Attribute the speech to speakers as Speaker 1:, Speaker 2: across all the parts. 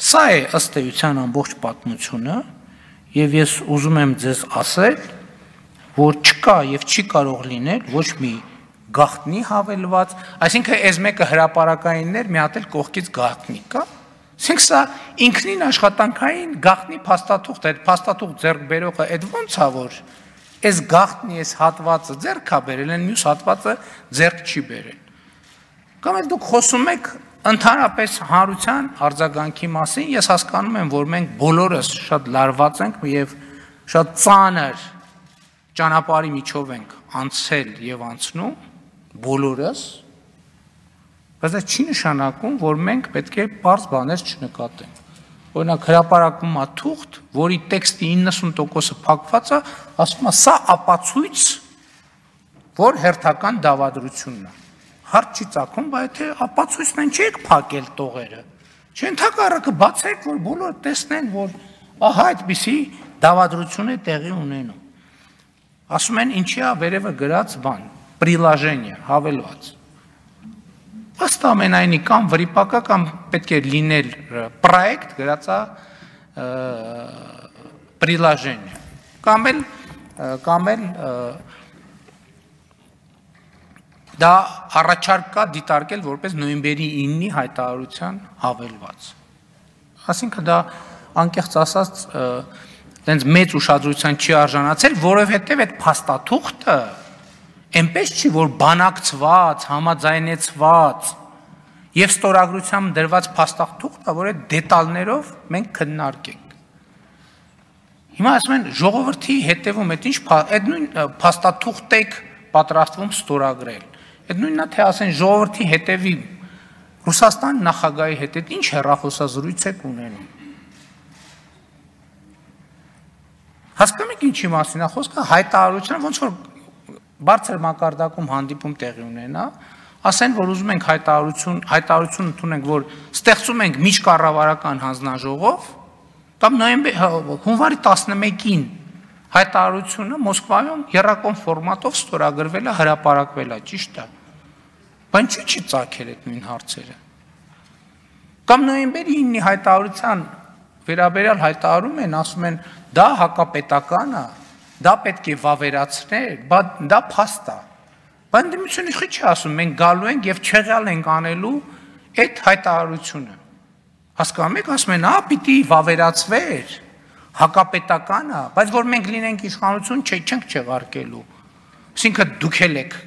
Speaker 1: Սա է ըստ էության ամբողջ պատմությունը, եւ ես ուզում եմ ձեզ ասել, որ չկա եւ չի կարող լինել ոչ մի գախտնի հավելված, այսինքն այս մեկը հրաապարակայիններ մի հատ էլ կողքից գախտնի կա։ Այսինքն սա ինքնին աշխատանքային գախտնի փաստաթուղթ է, այդ փաստաթուղթ ձեռք բերողը այդ ո՞նց է որ այս գախտնի այս հատվածը ձեռքա բերել են, մյուս հատվածը ձեռք չի բերել։ Կամ էլ դուք խոսում եք Ընդհանրապես հանրության արձագանքի մասին ես հասկանում եմ, որ մենք բոլորս շատ լարված ենք եւ շատ ծանր ճանապարհի միջով ենք անցել եւ անցնում բոլորս, բայց դա չի նշանակում, որ մենք պետք է բարձ բաներ չնկատենք։ Օրինակ հրաապարակվում է թուղթ, որի տեքստի 90%-ը փակված է, ասում է՝ «Սա ապացույց, որ հերթական դավադրությունն է» հարց չի ցակում, բայց թե ապացույցն են չեք փակել տողերը։ Չենթակ առակը բացեք, որ բոլորը տեսնեն, որ ահա այդպիսի դավադրություն է տեղի ունենում։ Ասում են ինչի է վերևը գրած բան, приложение, հավելված։ Ըստ ամենայնի կամ վրիպակա կամ պետք է լինել պրոյեկտ գրածա приложение։ Կամ էլ կամ էլ Դա առաջարկ կա դիտարկել որպես նոյեմբերի 9-ի հայտարարության հավելված։ Այսինքն դա անկեղծ ասած տենց մեծ ուշադրության չի արժանացել, որովհետև այդ փաստաթուղթը այնպես չի, որ բանակցված, համաձայնեցված եւ ստորագրությամբ դրված փաստաթուղթը, որը դետալներով մենք քննարկենք։ Հիմա ասում են ժողովրդի հետևում այդ ինչ այդ նույն փաստաթուղթ եք պատրաստվում ստորագրել։ Այդ նույնն է թե ասեն ժողովրդի հետևի Ռուսաստան նախագահի հետ այդ ինչ հերախոսազրույց եք ունենում։ Հասկանում եք ինչի մասին է խոսքը, հայտարարությունը ոնց որ բարձր մակարդակում հանդիպում տեղի ունենա, ասեն, որ ուզում ենք հայտարարություն, հայտարարություն ընդունենք, որ ստեղծում ենք միջկառավարական հանձնաժողով, կամ նոյեմբեր հա, հունվարի 11-ին հայտարարությունը Մոսկվայում երրակոմ ֆորմատով ստորագրվել է, հրապարակվել է, ճիշտ է։ հա Բան չի չի ծակել այդ նույն հարցերը։ Կամ նոյեմբերի 9-ի հայտարարության վերաբերյալ հայտարարում են, ասում են, դա հակապետական է, դա պետք է վավերացնել, բա դա փաստ է։ Բան դեմությունը ի՞նչ չի ասում, մենք գալու ենք եւ չեղյալ ենք անելու այդ հայտարարությունը։ Հասկանում եք, ասում են, հա, պիտի վավերացվեր, հակապետական է, բայց որ մենք լինենք իշխանություն, չէ, չենք չեղարկելու։ Այսինքն դուք եք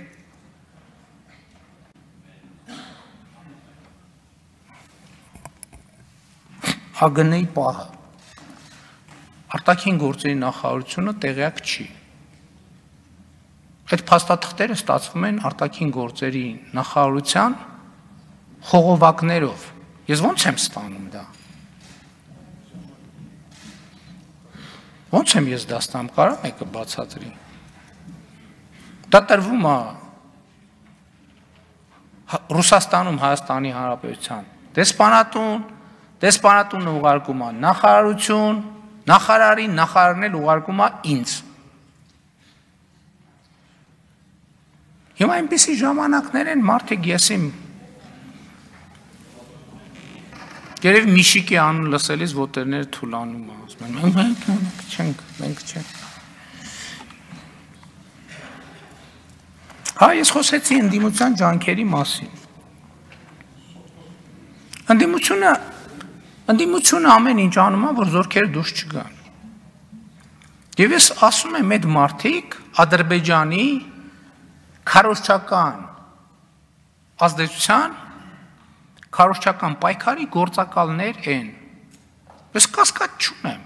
Speaker 1: ԱԳՆ-ի պահը։ Արտաքին գործերի նախարարությունը տեղյակ չի։ Այդ փաստաթղթերը ստացվում են արտաքին գործերի նախարարության խողովակներով։ Ես ո՞նց եմ ստանում դա։ Ո՞նց եմ ես դա ստամ, կարա՞ մեկը բացատրի։ Դա տրվում է Ռուսաստանում Հայաստանի Հանրապետության դեսպանատուն, Տես պարատումն ուղարկում է նախարարություն, նախարարին, նախարարն էլ ուղարկում է ինձ։ Հիմա այնպիսի ժամանակներ են մարդիկ ես իմ Երև Միշիկի անուն լսելիս ոտերները թուլանում է, ասում են, մենք չենք, մենք չենք։ Հա, ես խոսեցի ընդդիմության ջանքերի մասին։ Ընդդիմությունը Ընդդիմությունը ամեն ինչ անում է, որ զորքերը դուրս չգան։ Եվ ես ասում եմ, այդ մարդիկ Ադրբեջանի քարոշչական ազդեցության քարոշչական պայքարի գործակալներ են։ Ես կասկած չունեմ։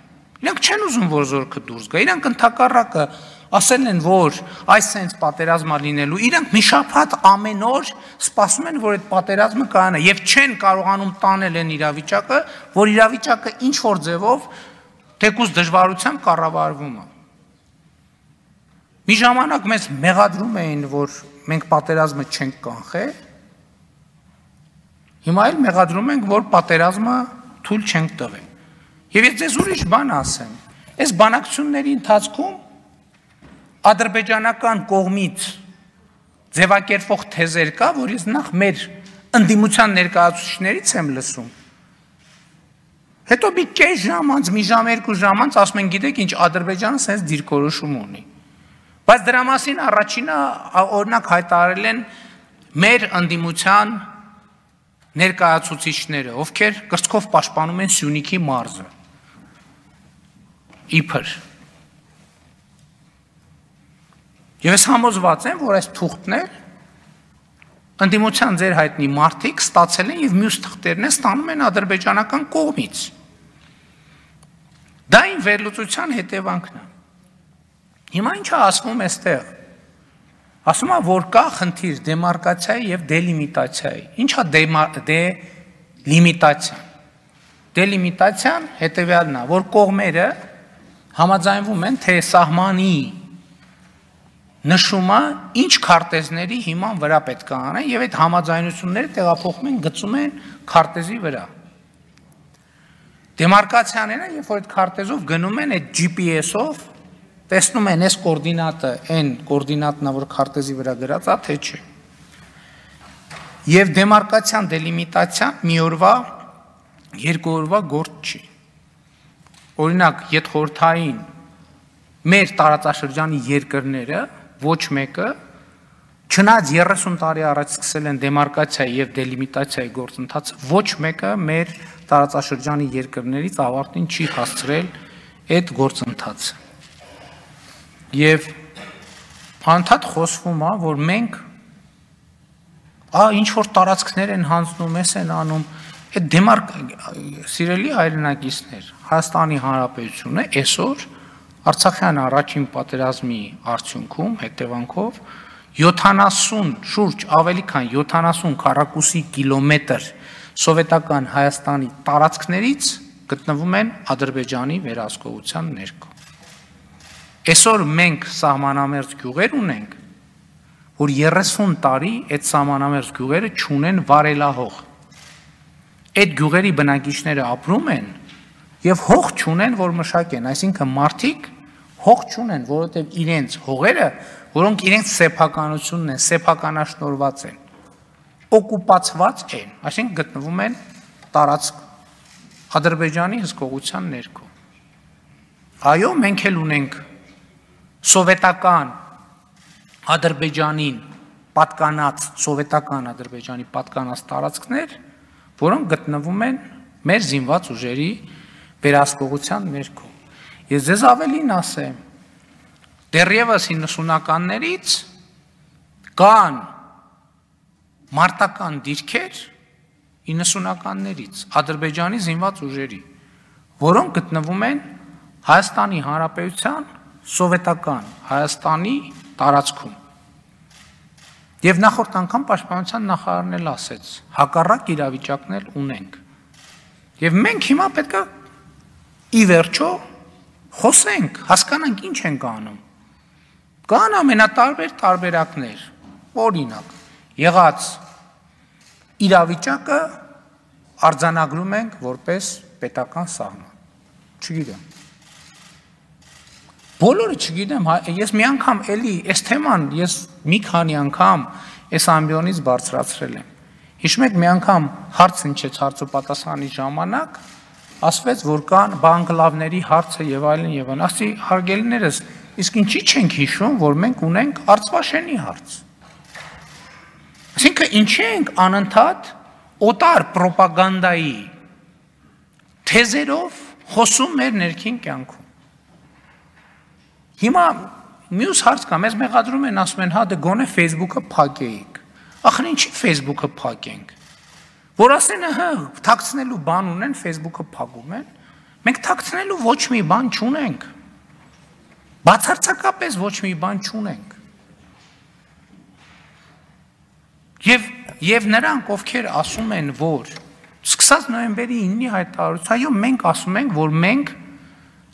Speaker 1: Իրանք չեն ուզում, որ զորքը դուրս գա։ Իրանք ընդհակառակը ասել են, որ այս sense պատերազմը լինելու, իրենք մի շաբաթ ամեն օր սպասում են, որ այդ պատերազմը կանա եւ չեն կարողանում տանել այն իրավիճակը, որ իրավիճակը ինչ որ ձևով թեկուզ դժվարությամբ կառավարվում է։ Մի ժամանակ մեզ մեղադրում էին, որ մենք պատերազմը չենք կանխել։ Հիմա էլ մեղադրում ենք, որ պատերազմը թույլ չենք տվել։ Եվ ես ձեզ ուրիշ բան ասեմ։ Այս բանակցությունների ընթացքում ադրբեջանական կողմից ձևակերպող թեզեր կա, որ ես նախ մեր ընդդիմության ներկայացուցիչներից եմ լսում։ Հետո մի կես ժամ անց, մի ժամ երկու ժամ անց ասում են, գիտեք, ինչ Ադրբեջանը sense դիրքորոշում ունի։ Բայց դրա մասին առաջինը օրինակ հայտարարել են մեր ընդդիմության ներկայացուցիչները, ովքեր կրծքով պաշտպանում են Սյունիքի մարզը։ Իբր Եվ ես համոզված եմ, որ այս թուղթներ ընդդիմության ձեր հայտնի մարդիկ ստացել են եւ մյուս թղթերն են ստանում են ադրբեջանական կողմից։ Դա ին վերլուծության հետևանքն է։ Հիմա ինչա ասվում էստեղ։ Ասում է, որ կա խնդիր դեմարկացիայի եւ դելիմիտացիայի։ Ինչա դելիմիտացիա։ Դելիմիտացիան հետեւյալն է, որ կողմերը համաձայնվում են թե սահմանի նշում է ինչ քարտեզների հիման վրա պետք է անեն եւ այդ համաձայնությունները տեղափոխում են գծում են քարտեզի վրա դեմարկացիաները երբ որ այդ քարտեզով գնում են այդ GPS-ով տեսնում են այս կոորդինատը այն կոորդինատն որ քարտեզի վրա գրած է թե չէ եւ դեմարկացիան դելիմիտացիան մի օրվա երկու օրվա գործ չի օրինակ յետխորթային մեր տարածաշրջանի երկրները ոչ մեկը չնայած 30 տարի առաջ սկսել են դեմարկացիա եւ դելիմիտացիայի գործընթացը, ոչ մեկը մեր տարածաշրջանի երկրներից ավարտին չի հասցրել այդ գործընթացը։ Եվ անդադ խոսվում է, որ մենք ա ինչ որ տարածքներ են հանձնում, էս են անում, այդ դեմարկ սիրելի հայրենակիցներ, Հայաստանի Հանրապետությունը այսօր Արցախյան առաջին պատերազմի արդյունքում հետևանքով 70 շուրջ ավելի քան 70 քառակուսի կիլոմետր սովետական Հայաստանի տարածքներից գտնվում են Ադրբեջանի վերահսկողության ներքո։ Այսօր մենք սահմանամերձ գյուղեր ունենք, որ 30 տարի այդ սահմանամերձ գյուղերը չունեն վարելահող։ Այդ գյուղերի բնակիչները ապրում են եւ հող չունեն, որ մշակեն, այսինքն մարդիկ հող չունեն, որովհետև իրենց հողերը, որոնք իրենց սեփականությունն են, սեփականաշնորված են, օկուպացված են, այսինքն գտնվում են տարածք Ադրբեջանի հսկողության ներքո։ Այո, մենք էլ ունենք սովետական Ադրբեջանին պատկանած սովետական Ադրբեջանի պատկանած տարածքներ, որոնք գտնվում են մեր զինված ուժերի վերահսկողության ներքո։ Ես ձեզ ավելին ասեմ, դեռևս 90-ականներից կան մարտական դիրքեր 90-ականներից Ադրբեջանի զինված ուժերի, որոնք գտնվում են Հայաստանի Հանրապետության սովետական Հայաստանի տարածքում։ Եվ նախորդ անգամ պաշտպանության նախարարն էլ ասեց, հակառակ իրավիճակներ ունենք։ Եվ մենք հիմա պետքա ի վերջո Խոսենք, հասկանանք ինչ ենք անում։ Կան ամենատարբեր տարբերակներ։ Օրինակ, եղած իրավիճակը արձանագրում ենք որպես պետական սահման։ Չգիտեմ։ Բոլորը չգիտեմ, հա, ես մի անգամ էլի այս թեման ես մի քանի անգամ այս ամբիոնից բարձրացրել եմ։ Հիշում եք մի անգամ հարց ինչեց հարցը պատասխանի ժամանակ ասվեց, որ կան բանկլավների հարցը եւ այլն եւ այլն։ Ասի հարգելիներս, իսկ ինչի չենք հիշում, որ մենք ունենք Արցվաշենի հարց։ Այսինքն ինչի ենք անընդհատ օտար ռոպագանդայի թեզերով խոսում մեր ներքին կյանքում։ Հիմա մյուս հարց կա, մեզ մեղադրում են ասում են, հա դե գոնե Facebook-ը փակեիք։ Ախր ինչի Facebook-ը փակենք որ ասեն, հա, թաքցնելու բան ունեն, Facebook-ը փակում են։ Մենք թաքցնելու ոչ մի բան չունենք։ Բացարձակապես ոչ մի բան չունենք։ Եվ եւ նրանք, ովքեր ասում են, որ սկսած նոյեմբերի 9-ի հայտարարություն, այո, մենք ասում ենք, որ մենք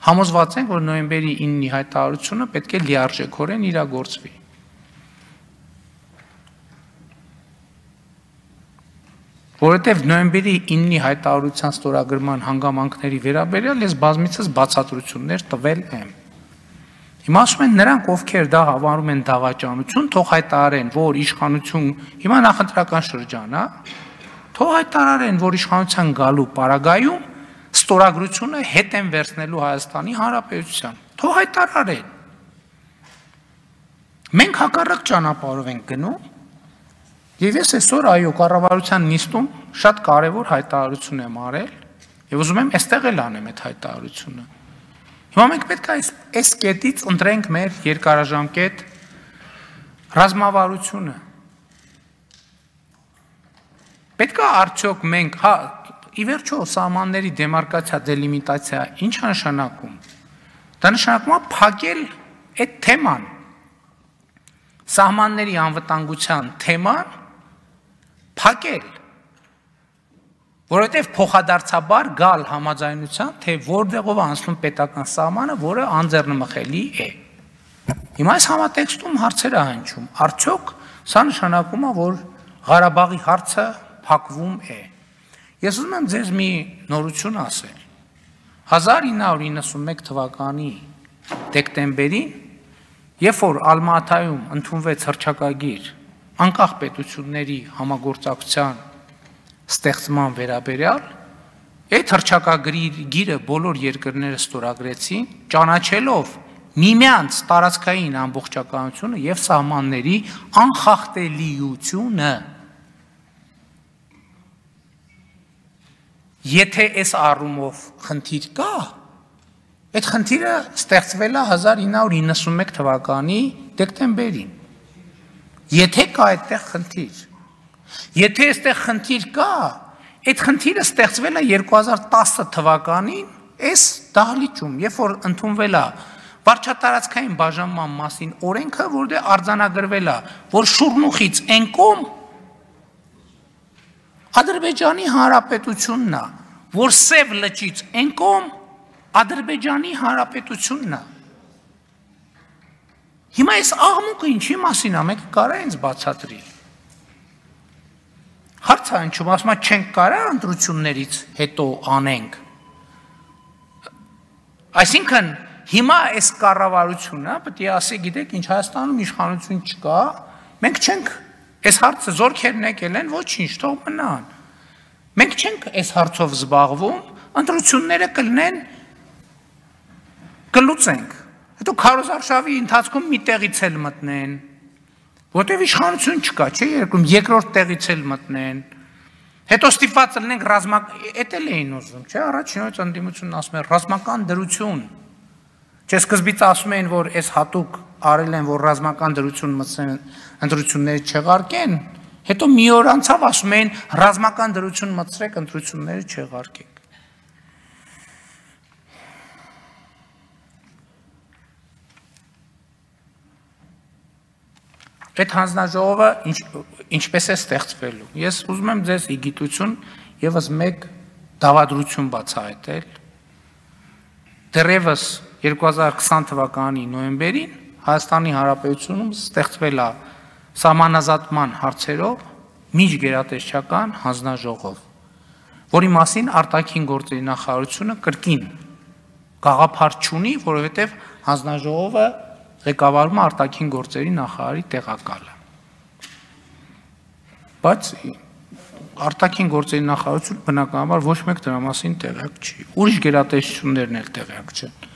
Speaker 1: համոզված ենք, որ նոյեմբերի 9-ի հայտարարությունը պետք է լիարժեքորեն իրագործվի։ որովհետև նոյեմբերի 9-ի հայտարարության ստորագրման հանգամանքների վերաբերյալ ես բազմիցս բացատրություններ տվել եմ։ Հիմա ասում են նրանք, ովքեր դա հավանում են դավաճանություն, թող հայտարարեն, որ իշխանություն հիմա նախընտրական շրջան է, հա, թող հայտարարեն, որ իշխանության գալու պարագայում ստորագրությունը հետ են վերցնելու Հայաստանի Հանրապետության։ Թող հայտարարեն։ Մենք հակառակ ճանապարհով ենք գնում Եվ ես այսօր այո կառավարության նիստում շատ կարևոր հայտարարություն եմ արել եւ ուզում եմ այստեղ էլ անեմ այդ հայտարարությունը։ Հիմա մենք պետք է այս այս կետից ընտրենք մեր երկարաժամկետ ռազմավարությունը։ Պետք է արդյոք մենք հա ի վերջո սահմանների դեմարկացիա, դելիմիտացիա ի՞նչ է նշանակում։ Դա նշանակում է փակել այդ թեման։ Սահմանների անվտանգության թեման փակել որովհետև փոխադարձաբար գալ համաձայնության, թե որտեղով անցնում պետական սահմանը, որը անձեռնմխելի է։ Հիմա այս համատեքստում հարցեր է հնչում։ Արդյոք սա նշանակում է, որ Ղարաբաղի հարցը փակվում է։ Ես ուզում եմ ձեզ մի նորություն ասել։ 1991 թվականի դեկտեմբերին, երբ որ Ալմատայում ընդունվեց հրճակագիր անկախ պետությունների համագործակցության ստեղծման վերաբերյալ այդ հրճակագրի գիրը բոլոր երկրները ստորագրեցին ճանաչելով միմյանց տարածքային ամբողջականությունը եւ սահմանների անխախտելիությունը եթե այս առումով խնդիր կա այդ խնդիրը ստեղծվել է 1991 թվականի դեկտեմբերին Եթե կա այդտեղ խնդիր, եթե այստեղ խնդիր կա, այդ խնդիրը ստեղծվել է 2010 թվականին այս դահլիճում, երբ որ ընդունվել է վարչատարածքային բաժանման մասին օրենքը, որտեղ դե արձանագրվել է, որ շուրնուխից այն կողմ Ադրբեջանի հանրապետությունն է, որ Սև լճից այն կողմ Ադրբեջանի հանրապետությունն է։ Հիմա այս աղմուկը ինչի մասին է, մեկը կարա ինձ բացատրի։ Հարցը ինչու՞մ, ասում է չենք կարա ընտրություններից հետո անենք։ Այսինքն հիմա այս կառավարությունը պետք է ասի, գիտեք, ինչ Հայաստանում իշխանություն չկա, մենք չենք այս հարցը զորքերն եկել են, ոչինչ, թող մնան։ Մենք չենք այս հարցով զբաղվում, ընտրությունները կլնեն կլուծենք հետո քարոզարշավի ընթացքում մի տեղից էլ մտնեն, որտեվ իշխանություն չկա, չէ, երկրում երկրորդ տեղից էլ մտնեն։ Հետո ստիպված լինենք ռազմակ էդ էլ էին ուզում, չէ, առաջինոց ընդդիմությունն ասում է ռազմական դրություն։ Չէ, սկզբից ասում էին, որ այս հատուկ արել են, որ ռազմական դրություն մտցնեն, ընտրությունները չեղարկեն, հետո մի օր անցավ ասում էին ռազմական դրություն մտցրեք, ընտրությունները չեղարկեք։ Այդ հանձնաժողովը ինչ, ինչպես է ստեղծվելու։ Ես ուզում եմ ձեզ ի գիտություն եւս մեկ դավադրություն բացահայտել։ Դեռևս 2020 թվականի նոյեմբերին Հայաստանի Հանրապետությունում ստեղծվել է սահմանազատման հարցերով միջգերատեսչական հանձնաժողով, որի մասին արտաքին գործերի նախարարությունը կրկին գաղափար չունի, որովհետև հանձնաժողովը ղեկավարում արտաքին գործերի նախարարի տեղակալը։ Բայց արտաքին գործերի նախարարությունը բնականաբար ոչ մեկ դրա մասին տեղյակ չի։ Ուրիշ գերատեսչություններն էլ տեղյակ չեն։